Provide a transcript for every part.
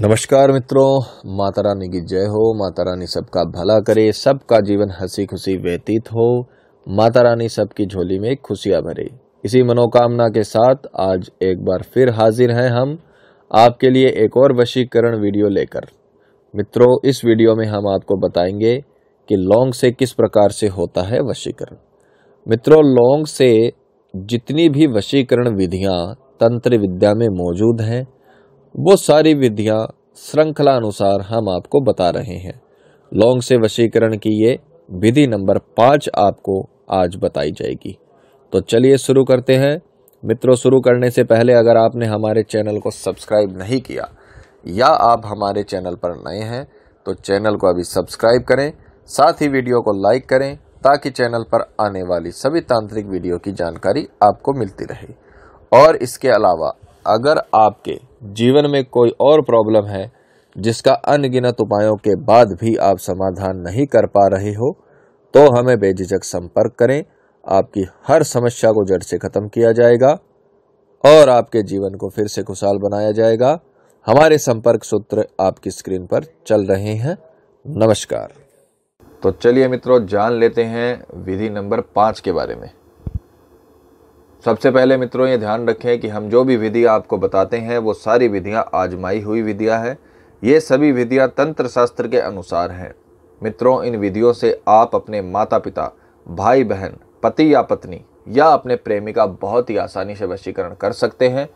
नमस्कार मित्रों माता रानी की जय हो माता रानी सबका भला करे सबका जीवन हंसी खुशी व्यतीत हो माता रानी सबकी झोली में खुशियाँ भरे इसी मनोकामना के साथ आज एक बार फिर हाजिर हैं हम आपके लिए एक और वशीकरण वीडियो लेकर मित्रों इस वीडियो में हम आपको बताएंगे कि लौंग से किस प्रकार से होता है वशीकरण मित्रों लौंग से जितनी भी वशीकरण विधियाँ तंत्र विद्या में मौजूद हैं वो सारी विधियाँ श्रृंखला अनुसार हम आपको बता रहे हैं लौंग से वशीकरण की ये विधि नंबर पाँच आपको आज बताई जाएगी तो चलिए शुरू करते हैं मित्रों शुरू करने से पहले अगर आपने हमारे चैनल को सब्सक्राइब नहीं किया या आप हमारे चैनल पर नए हैं तो चैनल को अभी सब्सक्राइब करें साथ ही वीडियो को लाइक करें ताकि चैनल पर आने वाली सभी तांत्रिक वीडियो की जानकारी आपको मिलती रहे और इसके अलावा अगर आपके जीवन में कोई और प्रॉब्लम है जिसका अनगिनत उपायों के बाद भी आप समाधान नहीं कर पा रहे हो तो हमें बेझिझक संपर्क करें आपकी हर समस्या को जड़ से ख़त्म किया जाएगा और आपके जीवन को फिर से खुशहाल बनाया जाएगा हमारे संपर्क सूत्र आपकी स्क्रीन पर चल रहे हैं नमस्कार तो चलिए मित्रों जान लेते हैं विधि नंबर पाँच के बारे में सबसे पहले मित्रों ये ध्यान रखें कि हम जो भी विधियाँ आपको बताते हैं वो सारी विधियाँ आजमाई हुई विधियाँ हैं ये सभी विधियाँ तंत्र शास्त्र के अनुसार हैं मित्रों इन विधियों से आप अपने माता पिता भाई बहन पति या पत्नी या अपने प्रेमी का बहुत ही आसानी से वशीकरण कर सकते हैं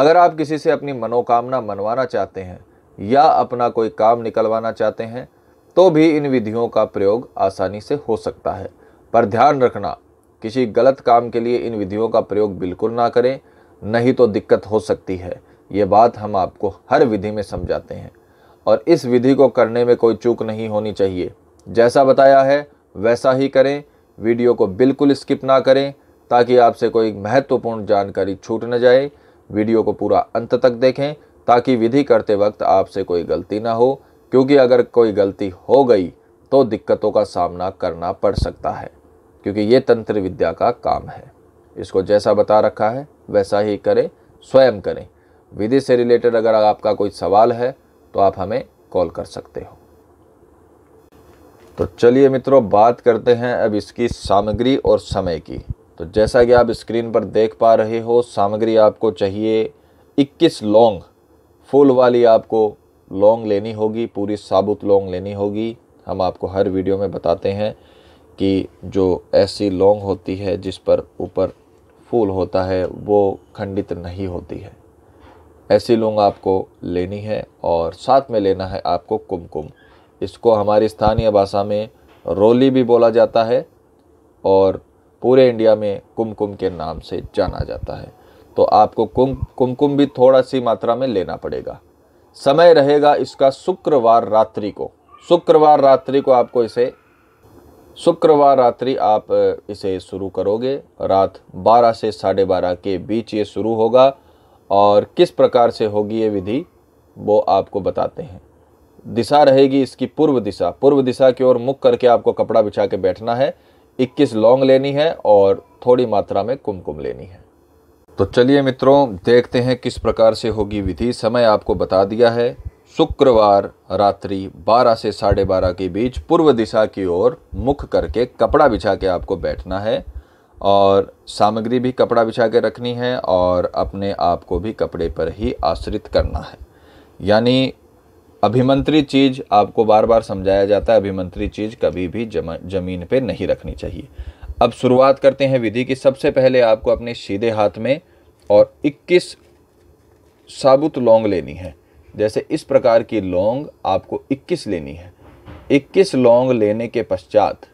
अगर आप किसी से अपनी मनोकामना मनवाना चाहते हैं या अपना कोई काम निकलवाना चाहते हैं तो भी इन विधियों का प्रयोग आसानी से हो सकता है पर ध्यान रखना किसी गलत काम के लिए इन विधियों का प्रयोग बिल्कुल ना करें नहीं तो दिक्कत हो सकती है ये बात हम आपको हर विधि में समझाते हैं और इस विधि को करने में कोई चूक नहीं होनी चाहिए जैसा बताया है वैसा ही करें वीडियो को बिल्कुल स्किप ना करें ताकि आपसे कोई महत्वपूर्ण जानकारी छूट न जाए वीडियो को पूरा अंत तक देखें ताकि विधि करते वक्त आपसे कोई गलती ना हो क्योंकि अगर कोई गलती हो गई तो दिक्कतों का सामना करना पड़ सकता है क्योंकि ये तंत्र विद्या का काम है इसको जैसा बता रखा है वैसा ही करें स्वयं करें विधि से रिलेटेड अगर आपका कोई सवाल है तो आप हमें कॉल कर सकते हो तो चलिए मित्रों बात करते हैं अब इसकी सामग्री और समय की तो जैसा कि आप स्क्रीन पर देख पा रहे हो सामग्री आपको चाहिए 21 लौंग फुल वाली आपको लौंग लेनी होगी पूरी साबुत लौंग लेनी होगी हम आपको हर वीडियो में बताते हैं की जो ऐसी लौंग होती है जिस पर ऊपर फूल होता है वो खंडित नहीं होती है ऐसी लौंग आपको लेनी है और साथ में लेना है आपको कुमकुम इसको हमारी स्थानीय भाषा में रोली भी बोला जाता है और पूरे इंडिया में कुमकुम के नाम से जाना जाता है तो आपको कुम कुमकुम भी थोड़ा सी मात्रा में लेना पड़ेगा समय रहेगा इसका शुक्रवार रात्रि को शुक्रवार रात्रि को आपको इसे शुक्रवार रात्रि आप इसे शुरू करोगे रात 12 से साढ़े बारह के बीच ये शुरू होगा और किस प्रकार से होगी ये विधि वो आपको बताते हैं दिशा रहेगी इसकी पूर्व दिशा पूर्व दिशा की ओर मुख करके आपको कपड़ा बिछा के बैठना है 21 लौंग लेनी है और थोड़ी मात्रा में कुमकुम लेनी है तो चलिए मित्रों देखते हैं किस प्रकार से होगी विधि समय आपको बता दिया है शुक्रवार रात्रि 12 से साढ़े बारह के बीच पूर्व दिशा की ओर मुख करके कपड़ा बिछा के आपको बैठना है और सामग्री भी कपड़ा बिछा के रखनी है और अपने आप को भी कपड़े पर ही आश्रित करना है यानी अभिमंत्री चीज़ आपको बार बार समझाया जाता है अभिमंत्री चीज़ कभी भी जम, जमीन पर नहीं रखनी चाहिए अब शुरुआत करते हैं विधि की सबसे पहले आपको अपने सीधे हाथ में और 21 साबुत लौंग लेनी है जैसे इस प्रकार की लौंग आपको 21 लेनी है 21 लौंग लेने के पश्चात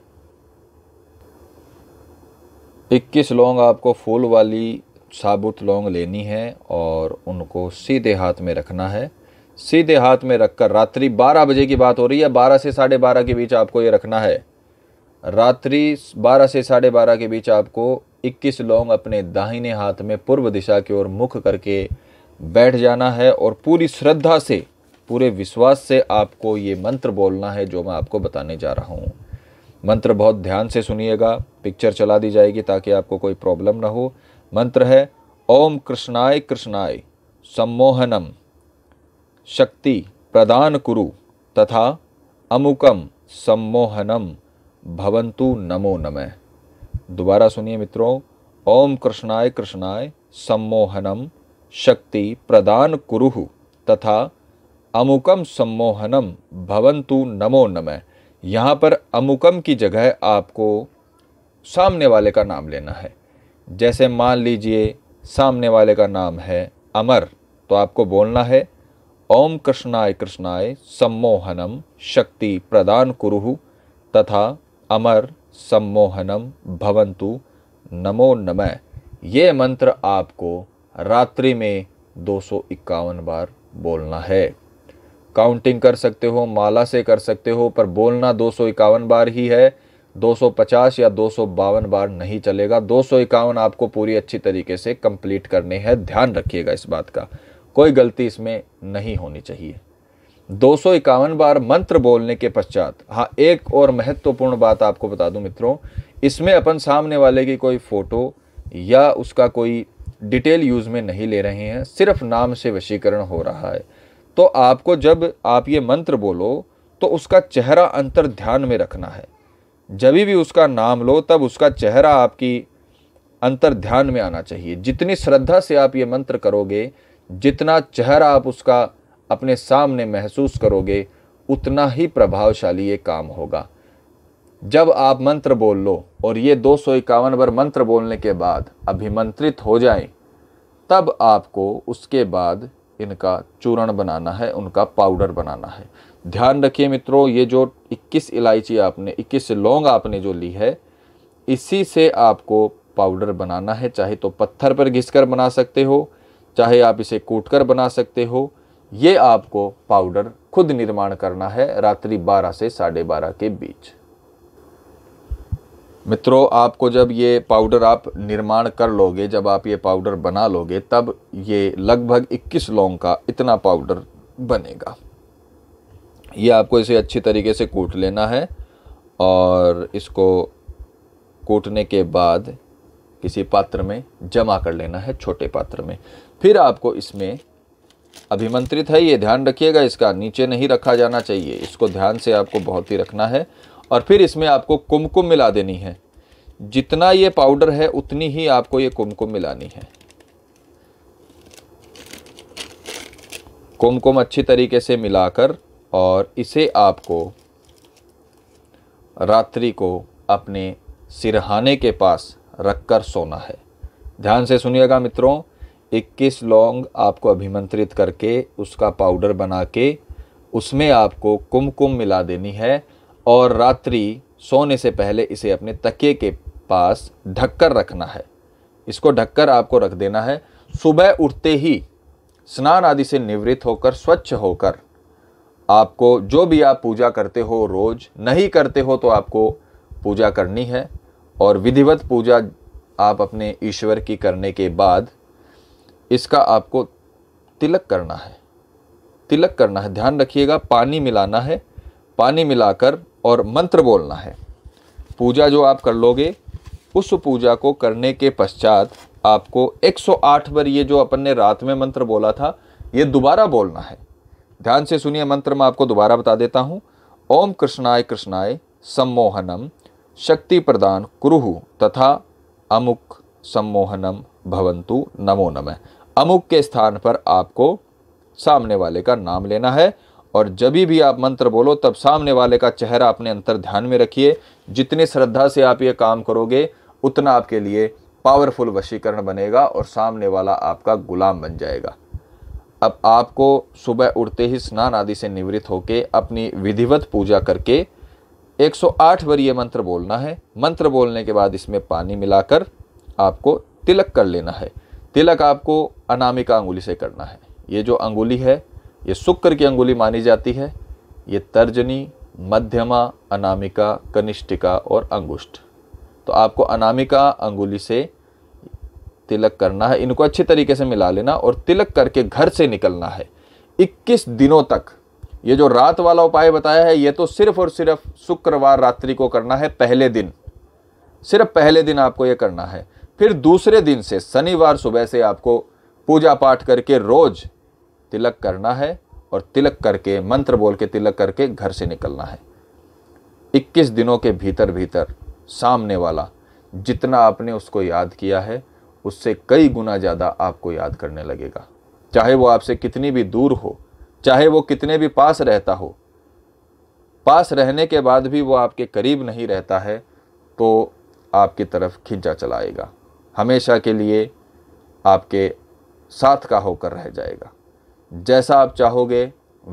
21 लौंग आपको फूल वाली साबुत लौंग लेनी है और उनको सीधे हाथ में रखना है सीधे हाथ में रखकर रात्रि 12 बजे की बात हो रही है 12 से साढ़े बारह के बीच आपको ये रखना है रात्रि 12 से साढ़े बारह के बीच आपको 21 लौंग अपने दाहिने हाथ में पूर्व दिशा की ओर मुख करके बैठ जाना है और पूरी श्रद्धा से पूरे विश्वास से आपको ये मंत्र बोलना है जो मैं आपको बताने जा रहा हूँ मंत्र बहुत ध्यान से सुनिएगा पिक्चर चला दी जाएगी ताकि आपको कोई प्रॉब्लम ना हो मंत्र है ओम कृष्णाय कृष्णाय सम्मोहनम शक्ति प्रदान कुरु तथा अमुकम सम्मोहनम भवंतु नमो नमः दोबारा सुनिए मित्रों ओम कृष्णाय कृष्णाय सम्मोहनम शक्ति प्रदान कुरु तथा अमुकम सम्मोहनम भवंतु नमो नमः यहाँ पर अमुकम की जगह आपको सामने वाले का नाम लेना है जैसे मान लीजिए सामने वाले का नाम है अमर तो आपको बोलना है ओम कृष्णाय कृष्णाय सम्मोहनम शक्ति प्रदान कुरु तथा अमर सम्मोहनम भवंतु नमो नमः ये मंत्र आपको रात्रि में दो बार बोलना है काउंटिंग कर सकते हो माला से कर सकते हो पर बोलना दो बार ही है 250 या दो बार नहीं चलेगा दो आपको पूरी अच्छी तरीके से कंप्लीट करने हैं ध्यान रखिएगा इस बात का कोई गलती इसमें नहीं होनी चाहिए दो बार मंत्र बोलने के पश्चात हाँ एक और महत्वपूर्ण बात आपको बता दूं मित्रों इसमें अपन सामने वाले की कोई फ़ोटो या उसका कोई डिटेल यूज़ में नहीं ले रहे हैं सिर्फ नाम से वशीकरण हो रहा है तो आपको जब आप ये मंत्र बोलो तो उसका चेहरा अंतर ध्यान में रखना है जब भी उसका नाम लो तब उसका चेहरा आपकी अंतर ध्यान में आना चाहिए जितनी श्रद्धा से आप ये मंत्र करोगे जितना चेहरा आप उसका अपने सामने महसूस करोगे उतना ही प्रभावशाली ये काम होगा जब आप मंत्र बोल लो और ये दो सौ इक्यावन बार मंत्र बोलने के बाद अभिमंत्रित हो जाएं तब आपको उसके बाद इनका चूर्ण बनाना है उनका पाउडर बनाना है ध्यान रखिए मित्रों ये जो 21 इलायची आपने 21 लौंग आपने जो ली है इसी से आपको पाउडर बनाना है चाहे तो पत्थर पर घिस कर बना सकते हो चाहे आप इसे कूट कर बना सकते हो ये आपको पाउडर खुद निर्माण करना है रात्रि 12 से साढ़े बारह के बीच मित्रों आपको जब ये पाउडर आप निर्माण कर लोगे जब आप ये पाउडर बना लोगे तब ये लगभग 21 लौंग का इतना पाउडर बनेगा ये आपको इसे अच्छी तरीके से कूट लेना है और इसको कूटने के बाद किसी पात्र में जमा कर लेना है छोटे पात्र में फिर आपको इसमें अभिमंत्रित है ये ध्यान रखिएगा इसका नीचे नहीं रखा जाना चाहिए इसको ध्यान से आपको बहुत ही रखना है और फिर इसमें आपको कुमकुम मिला देनी है जितना ये पाउडर है उतनी ही आपको ये कुमकुम मिलानी है कुमकुम अच्छी तरीके से मिलाकर और इसे आपको रात्रि को अपने सिरहाने के पास रखकर सोना है ध्यान से सुनिएगा मित्रों 21 लौंग आपको अभिमंत्रित करके उसका पाउडर बना के उसमें आपको कुमकुम मिला देनी है और रात्रि सोने से पहले इसे अपने तके के पास ढककर रखना है इसको ढककर आपको रख देना है सुबह उठते ही स्नान आदि से निवृत्त होकर स्वच्छ होकर आपको जो भी आप पूजा करते हो रोज़ नहीं करते हो तो आपको पूजा करनी है और विधिवत पूजा आप अपने ईश्वर की करने के बाद इसका आपको तिलक करना है तिलक करना है ध्यान रखिएगा पानी मिलाना है पानी मिलाकर और मंत्र बोलना है पूजा जो आप कर लोगे उस पूजा को करने के पश्चात आपको 108 बार ये जो अपन ने रात में मंत्र बोला था ये दोबारा बोलना है ध्यान से सुनिए मंत्र मैं आपको दोबारा बता देता हूँ ओम कृष्णाय कृष्णाय सम्मोहनम शक्ति प्रदान कुरुहु तथा अमुक सम्मोहनम भवंतु नमो नमः अमुक के स्थान पर आपको सामने वाले का नाम लेना है और जब भी आप मंत्र बोलो तब सामने वाले का चेहरा अपने अंतर ध्यान में रखिए जितनी श्रद्धा से आप ये काम करोगे उतना आपके लिए पावरफुल वशीकरण बनेगा और सामने वाला आपका गुलाम बन जाएगा अब आपको सुबह उठते ही स्नान आदि से निवृत्त होकर अपनी विधिवत पूजा करके 108 आठ ये मंत्र बोलना है मंत्र बोलने के बाद इसमें पानी मिलाकर आपको तिलक कर लेना है तिलक आपको अनामिका अंगुली से करना है ये जो अंगुली है ये शुक्र की अंगुली मानी जाती है ये तर्जनी मध्यमा अनामिका कनिष्ठिका और अंगुष्ठ तो आपको अनामिका अंगुली से तिलक करना है इनको अच्छे तरीके से मिला लेना और तिलक करके घर से निकलना है 21 दिनों तक ये जो रात वाला उपाय बताया है ये तो सिर्फ और सिर्फ शुक्रवार रात्रि को करना है पहले दिन सिर्फ पहले दिन आपको ये करना है फिर दूसरे दिन से शनिवार सुबह से आपको पूजा पाठ करके रोज़ तिलक करना है और तिलक करके मंत्र बोल के तिलक करके घर से निकलना है 21 दिनों के भीतर भीतर सामने वाला जितना आपने उसको याद किया है उससे कई गुना ज़्यादा आपको याद करने लगेगा चाहे वो आपसे कितनी भी दूर हो चाहे वो कितने भी पास रहता हो पास रहने के बाद भी वो आपके करीब नहीं रहता है तो आपकी तरफ खींचा चलाएगा हमेशा के लिए आपके साथ का होकर रह जाएगा जैसा आप चाहोगे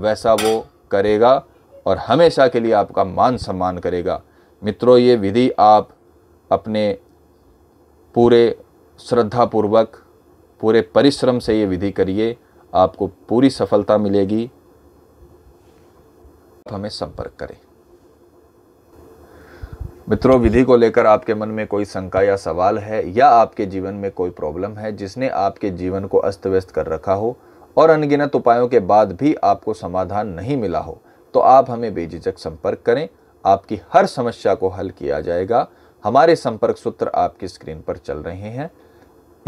वैसा वो करेगा और हमेशा के लिए आपका मान सम्मान करेगा मित्रों ये विधि आप अपने पूरे श्रद्धापूर्वक पूरे परिश्रम से ये विधि करिए आपको पूरी सफलता मिलेगी आप हमें संपर्क करें मित्रों विधि को लेकर आपके मन में कोई शंका या सवाल है या आपके जीवन में कोई प्रॉब्लम है जिसने आपके जीवन को अस्त व्यस्त कर रखा हो और अनगिनत उपायों के बाद भी आपको समाधान नहीं मिला हो तो आप हमें बेझिझक संपर्क करें आपकी हर समस्या को हल किया जाएगा हमारे संपर्क सूत्र आपकी स्क्रीन पर चल रहे हैं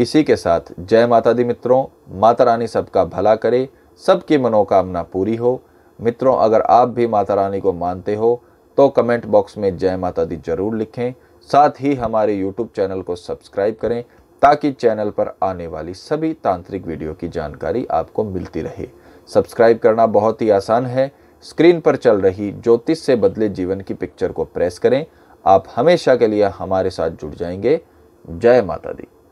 इसी के साथ जय माता दी मित्रों माता रानी सबका भला करे सबकी मनोकामना पूरी हो मित्रों अगर आप भी माता रानी को मानते हो तो कमेंट बॉक्स में जय माता दी जरूर लिखें साथ ही हमारे यूट्यूब चैनल को सब्सक्राइब करें ताकि चैनल पर आने वाली सभी तांत्रिक वीडियो की जानकारी आपको मिलती रहे सब्सक्राइब करना बहुत ही आसान है स्क्रीन पर चल रही ज्योतिष से बदले जीवन की पिक्चर को प्रेस करें आप हमेशा के लिए हमारे साथ जुड़ जाएंगे जय माता दी